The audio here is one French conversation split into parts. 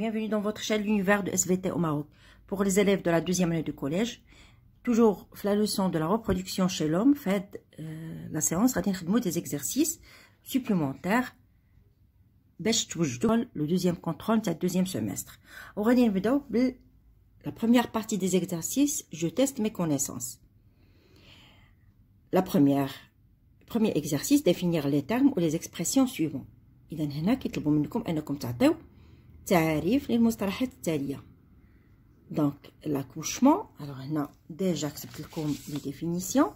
bienvenue dans votre chaîne l'univers de SVT au Maroc. Pour les élèves de la deuxième année du collège, toujours la leçon de la reproduction chez l'homme, faites euh, la séance, des exercices supplémentaires le deuxième contrôle de deuxième semestre. La première partie des exercices, je teste mes connaissances. La première, premier exercice, définir les termes ou les expressions suivants. Il y a donc l'accouchement, alors déjà لاكوشمون déjà هنا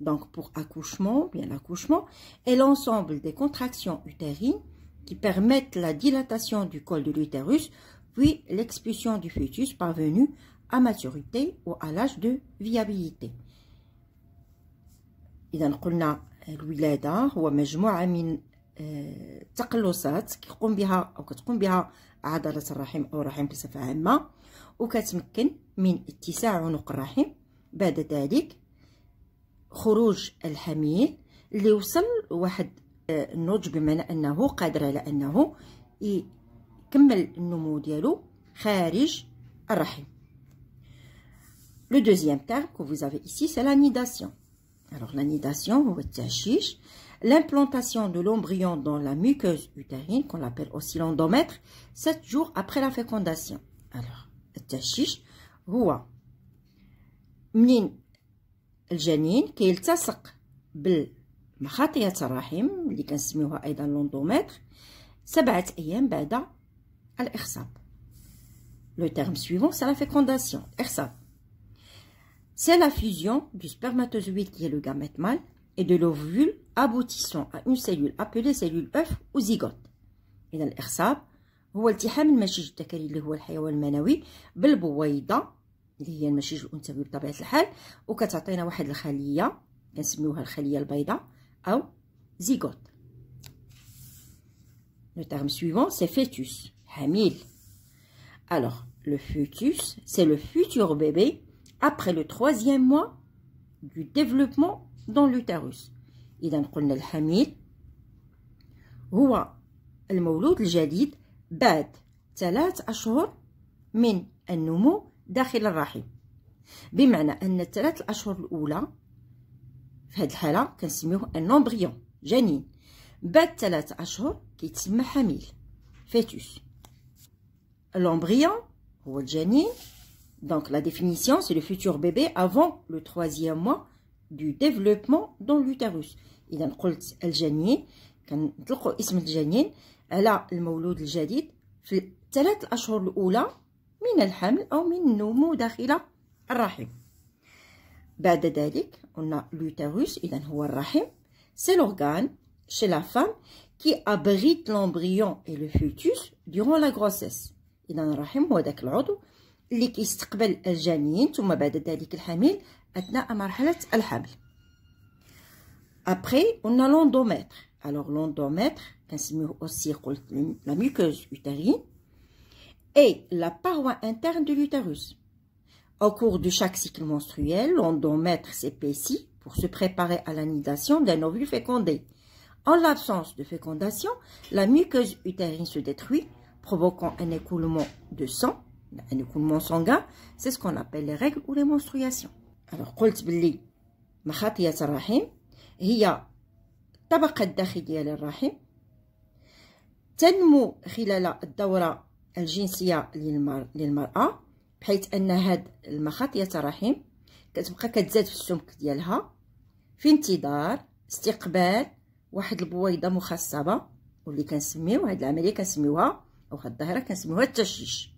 donc pour accouchement, bien l'accouchement, et l'ensemble des contractions utérines qui permettent la dilatation du col de l'utérus, puis l'expulsion du fœtus parvenu à maturité ou à l'âge de viabilité. تقلصات كيقوم بها او كتقوم بها عضله الرحم او الرحم بصفه عامه وكتمكن من اتساع عنق الرحم بعد ذلك خروج الحميل اللي وصل واحد آه، النضج بمعنى انه قادر على انه يكمل النمو ديالو خارج الرحم لو دوزيام تاع كو فوزافي ايسي ici, c'est l'anidation. Alors l'anidation, هو التعشيش l'implantation de l'embryon dans la muqueuse utérine, qu'on appelle aussi l'endomètre, 7 jours après la fécondation. Alors, التهشيش هو منين الجنين كيلتصق بالمخاطية الرحم اللي كنسميوها أيضا l'endomètre, سبعة jours بعد الإخصاب Le terme suivant, c'est la fécondation, إخصاب C'est la fusion du spermatozoïde qui est le gamète mâle et de l'ovule aboutissant à une cellule appelée cellule œuf ou zygote. Et هو التحام المشيج الذكري اللي هو الحيوان المنوي اللي هي المشيج Le terme suivant, c'est fœtus, hamil. Alors, le fœtus, c'est le futur bébé après le troisième mois du développement dans l'utérus. إذا قلنا الحميد هو المولود الجديد بعد ثلاث أشهر من النمو داخل الرحم بمعنى أن الثلاث الأشهر الأولى في هذه الحالة كنسميوه النومبريون جنين بعد ثلاث أشهر كيتسمى حميل فيتوس لومبريون هو الجنين دونك لا ديفينيسيون سي لو فيتور بيبي افون لو 3 mois دو ديفلوبمون دون لوتاروس اذا قلت الجنين كنطلقوا اسم الجنين على المولود الجديد في الثلاث الاشهر الاولى من الحمل او من النمو داخل الرحم بعد ذلك قلنا لوتاروس اذا هو الرحم سي l'organe شي لا فام كي ابريت l'embryon اي لو فيتوس durant لا غروسيس اذا الرحم هو داك العضو اللي كيستقبل الجنين ثم بعد ذلك الحميل Après, on a l'endomètre. Alors, l'endomètre, c'est aussi la muqueuse utérine, et la paroi interne de l'utérus. Au cours de chaque cycle menstruel, l'endomètre s'épaissit pour se préparer à l'anidation d'un ovule fécondé. En l'absence de fécondation, la muqueuse utérine se détruit, provoquant un écoulement de sang, un écoulement sanguin, c'est ce qu'on appelle les règles ou les menstruations. قلت باللي مخاطية الرحم هي الطبقة الداخلية للرحم تنمو خلال الدورة الجنسية للمرأة بحيث أن هاد المخاطية الرحم كتبقى كتزاد في السمك ديالها في انتظار استقبال واحد البويضة مخصبة واللي كنسميو هاد العملية كنسميوها أو هاد الظاهرة كنسميوها التشيش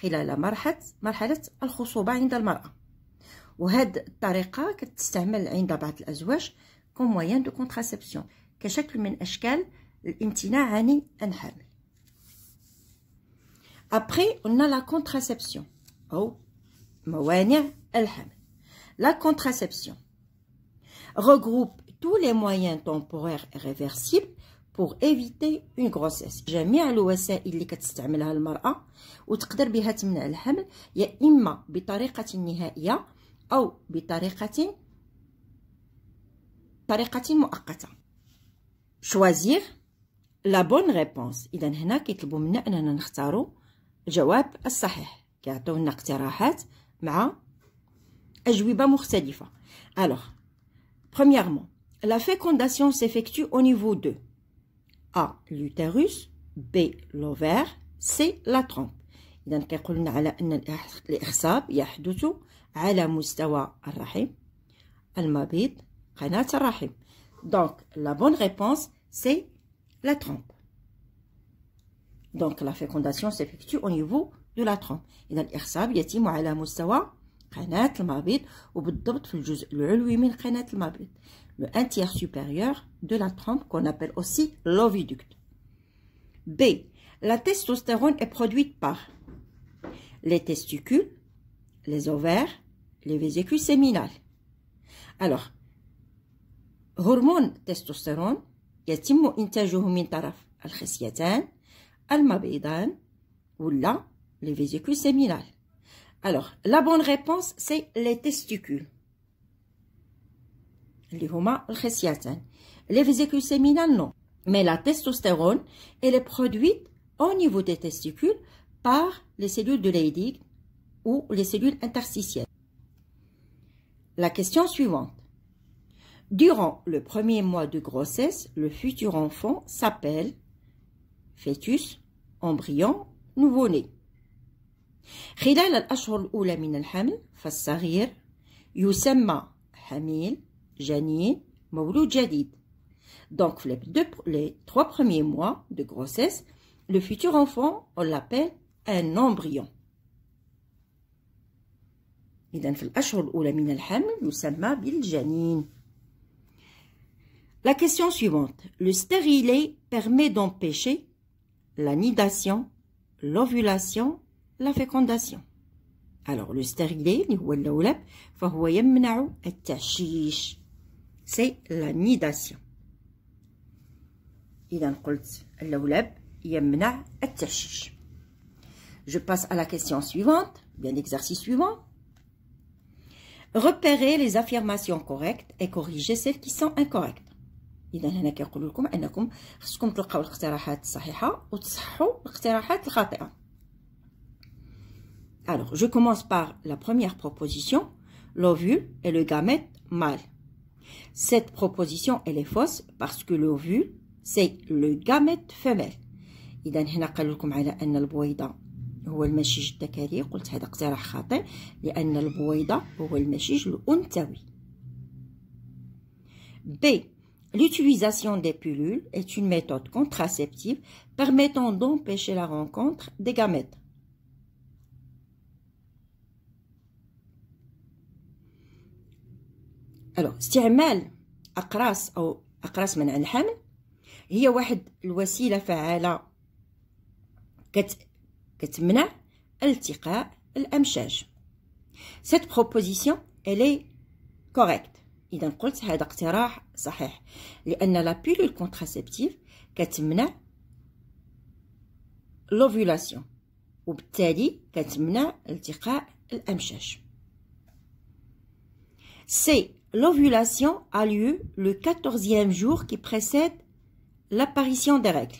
خلال مرحلة مرحلة الخصوبة عند المرأة وهاد الطريقة كتستعمل عند بعض الأزواج كمويان دو كونتراسيبسيون كشكل من أشكال الامتناع عن الحمل ابري قلنا لا كونتراسيبسيون أو موانع الحمل. لا كونتراسيبسيون regroupe tous les moyens temporaires et réversibles بوغ ايفيتي اون غروسيس جميع الوسائل اللي كتستعملها المراه وتقدر بها تمنع الحمل يا اما بطريقه نهائيه او بطريقه طريقه مؤقته شوازير لا بون ريبونس اذا هنا كيطلبوا منا اننا نختاروا الجواب الصحيح كيعطيونا اقتراحات مع اجوبه مختلفه الوغ premièrement لا فيكونداسيون سيفيكتو او نيفو 2 A l'utérus B l'ovaire C la trompe إذا كيقولنا على أن الإخصاب يحدث على مستوى الرحم المبيض قناة الرحم Donc la bonne réponse c'est la trompe. Donc la fécondation s'effectue au niveau de la trompe. إذا الإخصاب يتم على مستوى قناة المبيض وبالضبط في الجزء العلوي من قناة المبيض un tiers supérieur de la trompe qu'on appelle aussi l'oviducte. B. La testostérone est produite par les testicules, les ovaires, les vésicules séminales. Alors, hormone testostérone يتم إنتاجه من طرف الخصيتان المبيضان ولا les vésicules séminales. Alors, la bonne réponse, c'est les testicules. Les vésicules séminales, non. Mais la testostérone, elle est produite au niveau des testicules par les cellules de Leydig ou les cellules interstitielles. La question suivante. Durant le premier mois de grossesse, le futur enfant s'appelle fœtus, embryon, nouveau-né. خلال الأشهر الأولى من الحمل فالصغير يسمى Janine, Mouloud Jadid. Donc, les, les trois premiers mois de grossesse, le futur enfant, on l'appelle un embryon. La question suivante. Le stérilet permet d'empêcher la nidation, l'ovulation, la fécondation. Alors le stérilet c'est la nidation. Je passe à la question suivante, bien l'exercice suivant. Repérez les affirmations correctes et corrigez celles qui sont incorrectes. Alors, je commence par la première proposition. L'ovule et le gamète mâle. Cette proposition, est fausse parce que l'ovule, c'est le gamète femelle. B. L'utilisation des pilules est une méthode contraceptive permettant d'empêcher la rencontre des gamètes. الو استعمال اقراص او اقراص منع الحمل هي واحد الوسيله فعاله كت كتمنع التقاء الامشاج سيت بروبوزيسيون الي كوريكت اذا قلت هذا اقتراح صحيح لان لا بيلول كونتراسيبتيف كتمنع لوفولاسيون وبالتالي كتمنع التقاء الامشاج سي l'ovulation a lieu le quatorzième jour qui précède l'apparition des règles.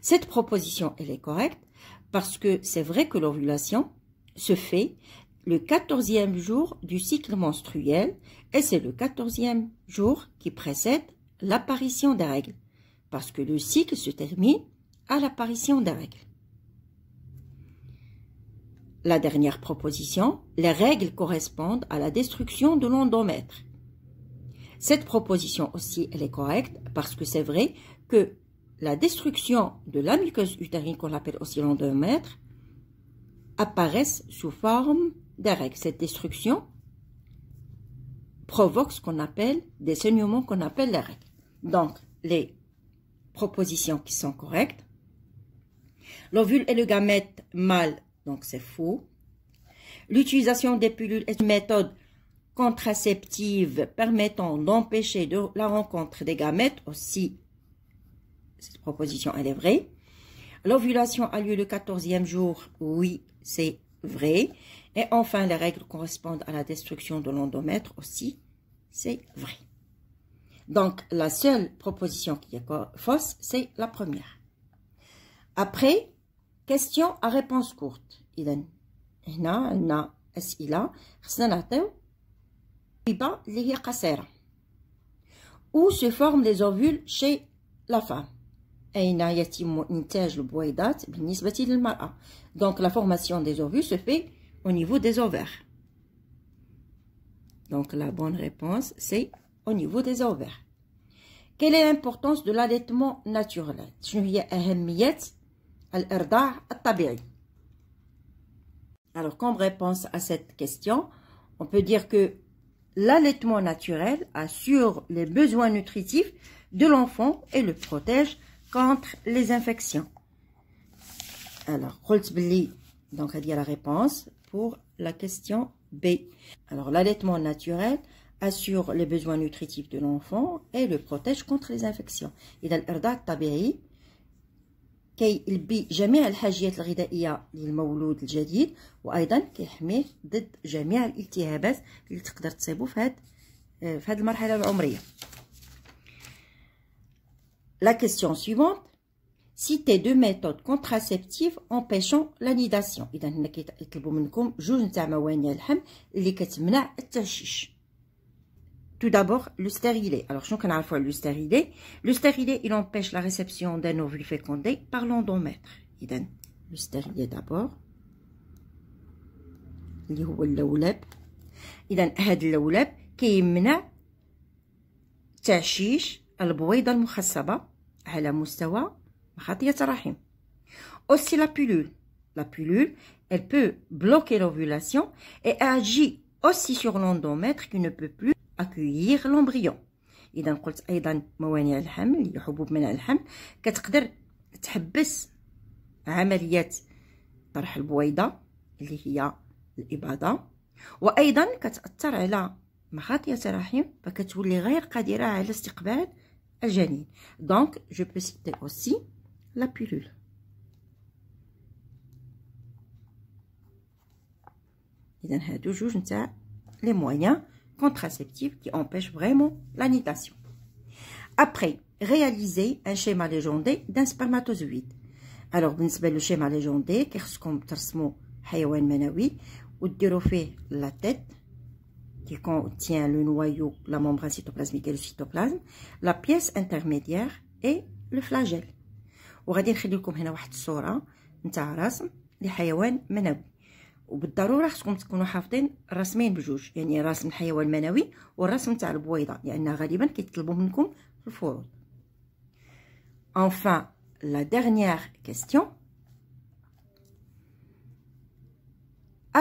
Cette proposition, elle est correcte parce que c'est vrai que l'ovulation se fait le quatorzième jour du cycle menstruel et c'est le quatorzième jour qui précède l'apparition des règles parce que le cycle se termine à l'apparition des règles. La dernière proposition, les règles correspondent à la destruction de l'endomètre. Cette proposition aussi, elle est correcte parce que c'est vrai que la destruction de la muqueuse utérine, qu'on appelle aussi l'endomètre, apparaissent sous forme des règles. Cette destruction provoque ce qu'on appelle des saignements qu'on appelle les règles. Donc, les propositions qui sont correctes. L'ovule et le gamète mâle donc, c'est faux. L'utilisation des pilules est une méthode contraceptive permettant d'empêcher la rencontre des gamètes aussi. Cette proposition, elle est vraie. L'ovulation a lieu le 14e jour. Oui, c'est vrai. Et enfin, les règles correspondent à la destruction de l'endomètre aussi. C'est vrai. Donc, la seule proposition qui est fausse, c'est la première. Après, Question à réponse courte. Iden, y a un autre. Il y a un autre. Où se forment les ovules chez la femme Il y a un autre. Il y a Donc la formation des ovules se fait au niveau des ovaires. Donc la bonne réponse, c'est au niveau des ovaires. Quelle est l'importance de l'allaitement naturel Je vais vous alors, comme réponse à cette question, on peut dire que l'allaitement naturel assure les besoins nutritifs de l'enfant et le protège contre les infections. Alors, donc, a dit la réponse pour la question B. Alors, l'allaitement naturel assure les besoins nutritifs de l'enfant et le protège contre les infections. Il a كيلبي جميع الحاجيات الغذائيه للمولود الجديد وايضا كيحميه ضد جميع الالتهابات اللي تقدر تصيبو في هاد في هاد المرحله العمريه لا كيسيون suivante سيتي دو ميثود كونتراسيبتيف امبيشون لانيداسيون اذا هنا كيطلبوا منكم جوج نتاع موانع الحمل اللي كتمنع التهشيش Tout d'abord, le stérilet. Alors, je connais à la fois le stérilet. Le stérilet, il empêche la réception d'un ovule fécondé par l'endomètre. Il donne le stérilet d'abord. اللي هو اللولب اذا هذا اللولب كيمنع تعشيش البويضه المخصبه على مستوى مخاطيه الرحم aussi la pilule la pilule elle peut bloquer l'ovulation et agit aussi sur l'endomètre qui ne peut plus اكوييغ لومبريون اذا قلت ايضا موانع الحمل حبوب منع الحمل كتقدر تحبس عمليات طرح البويضه اللي هي الاباضه وايضا كتاثر على مخاطيه الرحم فكتولي غير قادره على استقبال الجنين دونك جو بو سيتي اوسي لا بيلول اذا هادو جوج نتاع لي موانيا contraceptif qui empêche vraiment la Après, réaliser un schéma légendé d'un spermatozoïde. Alors, le schéma légendé, qu'est-ce qu'on transmet حيوان منوي وتديروا فيه la tête qui contient le noyau, la membrane cytoplasmique et le cytoplasme, la pièce intermédiaire et le flagelle. Vous نخلي لكم هنا واحد الصوره رسم وبالضروره خصكم تكونوا حافظين الرسمين بجوج يعني الرسم الحيوان المنوي والرسم تاع البويضه لان غالبا كيطلبوا منكم في الفروض enfin la dernière question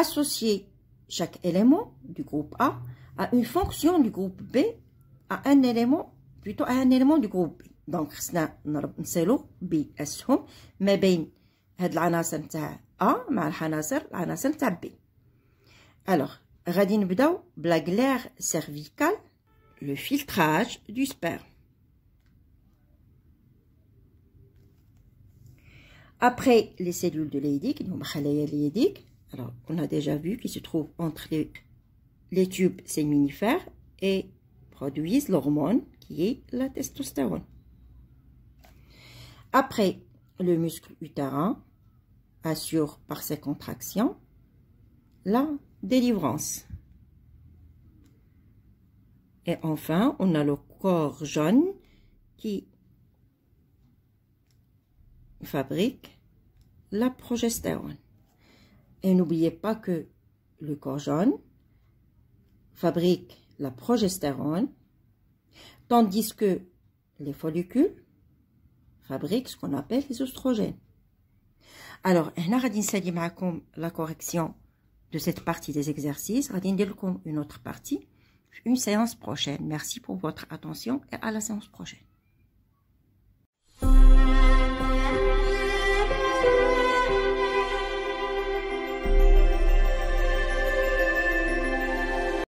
associer chaque élément du groupe A à une fonction du groupe B à un élément plutôt à un élément du groupe B donc خصنا نسالو باسهم ما بين هاد العناصر تاع alors غادي نبداو بلا cervicale le filtrage du sperme Après les cellules de de alors on a déjà vu qu'ils se trouvent entre les tubes séminifères et produisent l'hormone qui est la testostérone. Après le muscle utérin, assure par ses contractions la délivrance. Et enfin, on a le corps jaune qui fabrique la progestérone. Et n'oubliez pas que le corps jaune fabrique la progestérone, tandis que les follicules fabriquent ce qu'on appelle les oestrogènes. Alors, la correction de cette partie des exercices. une autre partie une séance prochaine. Merci pour votre attention et à la séance prochaine.